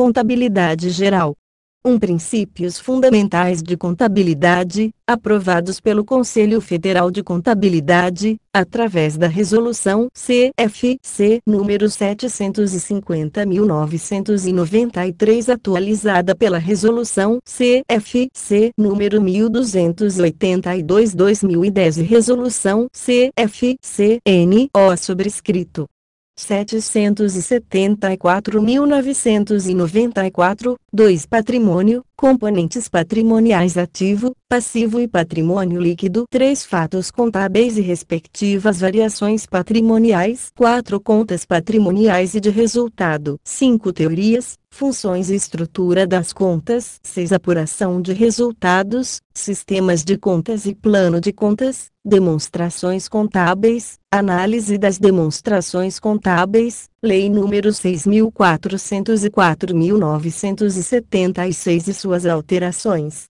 Contabilidade Geral. 1. Um, princípios fundamentais de contabilidade, aprovados pelo Conselho Federal de Contabilidade, através da Resolução CFC número 750.993 atualizada pela Resolução CFC número 1282/2010 e Resolução CFCNO sobrescrito 774.994, 2 Patrimônio, componentes patrimoniais ativo, passivo e patrimônio líquido. 3 fatos contábeis e respectivas variações patrimoniais. 4 contas patrimoniais e de resultado. 5 teorias, funções e estrutura das contas. 6 apuração de resultados, sistemas de contas e plano de contas, demonstrações contábeis, análise das demonstrações contábeis, Lei nº 6.404.976 e suas alterações,